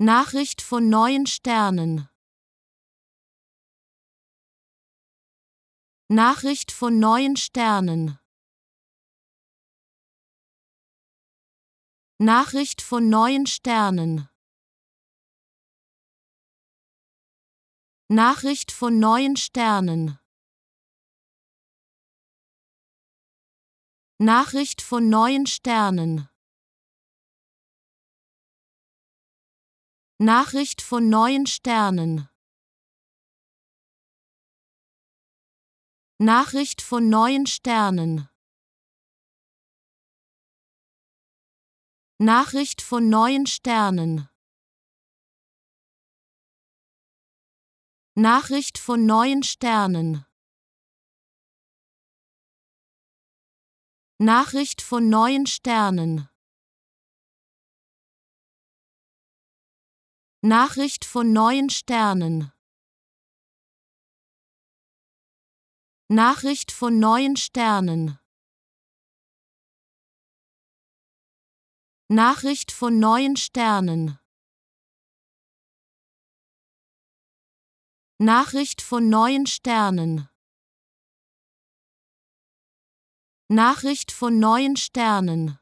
Nachricht von neuen Sternen. Nachricht von neuen Sternen. Nachricht von neuen Sternen. Nachricht von neuen Sternen. Nachricht von neuen Sternen. Nachricht von neuen Sternen. Nachricht von neuen Sternen. Nachricht von neuen Sternen. Nachricht von neuen Sternen. Nachricht von neuen Sternen. Nachricht von neuen Sternen. Nachricht von neuen Sternen. Nachricht von neuen Sternen. Nachricht von neuen Sternen. Nachricht von neuen Sternen.